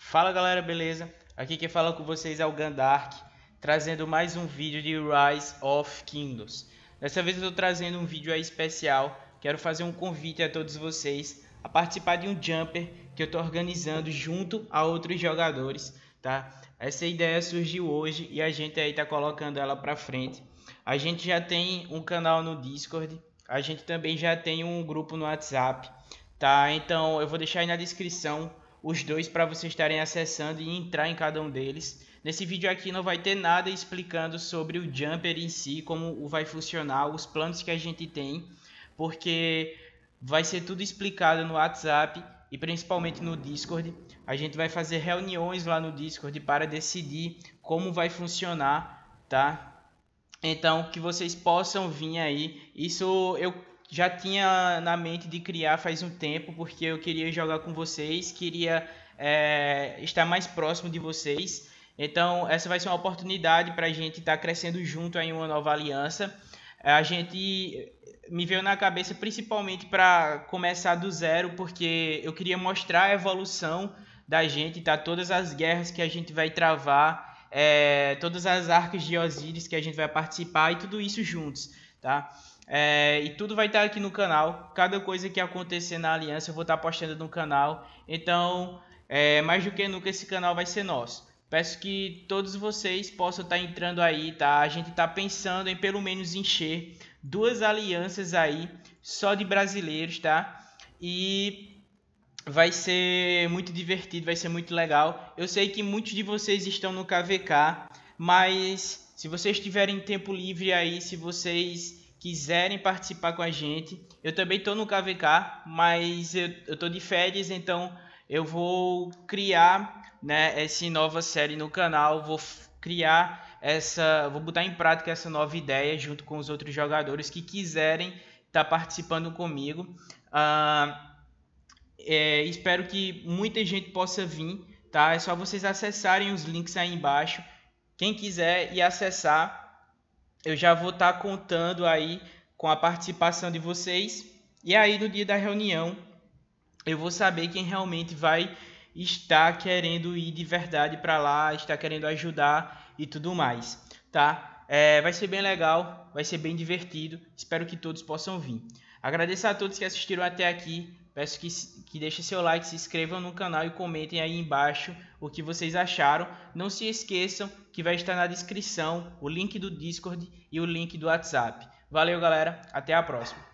Fala galera, beleza? Aqui quem fala com vocês é o Gandark, trazendo mais um vídeo de Rise of Kingdoms. Dessa vez eu estou trazendo um vídeo aí especial, quero fazer um convite a todos vocês a participar de um Jumper que eu estou organizando junto a outros jogadores, tá? Essa ideia surgiu hoje e a gente aí está colocando ela para frente. A gente já tem um canal no Discord, a gente também já tem um grupo no WhatsApp, tá? Então eu vou deixar aí na descrição os dois para vocês estarem acessando e entrar em cada um deles. Nesse vídeo aqui não vai ter nada explicando sobre o jumper em si, como vai funcionar, os planos que a gente tem, porque vai ser tudo explicado no WhatsApp e principalmente no Discord. A gente vai fazer reuniões lá no Discord para decidir como vai funcionar, tá? Então que vocês possam vir aí. Isso eu já tinha na mente de criar faz um tempo, porque eu queria jogar com vocês, queria é, estar mais próximo de vocês. Então, essa vai ser uma oportunidade para a gente estar tá crescendo junto em uma nova aliança. A gente eh, me veio na cabeça principalmente para começar do zero, porque eu queria mostrar a evolução da gente, tá? Todas as guerras que a gente vai travar, é, todas as arcas de Osiris que a gente vai participar e tudo isso juntos, tá? É, e tudo vai estar aqui no canal. Cada coisa que acontecer na aliança eu vou estar postando no canal. Então, é, mais do que nunca, esse canal vai ser nosso. Peço que todos vocês possam estar entrando aí, tá? A gente está pensando em pelo menos encher duas alianças aí, só de brasileiros, tá? E vai ser muito divertido, vai ser muito legal. Eu sei que muitos de vocês estão no KVK, mas se vocês tiverem tempo livre aí, se vocês quiserem participar com a gente. Eu também estou no KVK, mas eu estou de férias, então eu vou criar né, essa nova série no canal, vou criar essa, vou botar em prática essa nova ideia junto com os outros jogadores que quiserem estar tá participando comigo. Uh, é, espero que muita gente possa vir, tá? É só vocês acessarem os links aí embaixo, quem quiser e acessar eu já vou estar tá contando aí com a participação de vocês. E aí no dia da reunião eu vou saber quem realmente vai estar querendo ir de verdade para lá, está querendo ajudar e tudo mais, tá? É, vai ser bem legal, vai ser bem divertido. Espero que todos possam vir. Agradeço a todos que assistiram até aqui. Peço que, que deixem seu like, se inscrevam no canal e comentem aí embaixo o que vocês acharam. Não se esqueçam que vai estar na descrição o link do Discord e o link do WhatsApp. Valeu, galera. Até a próxima.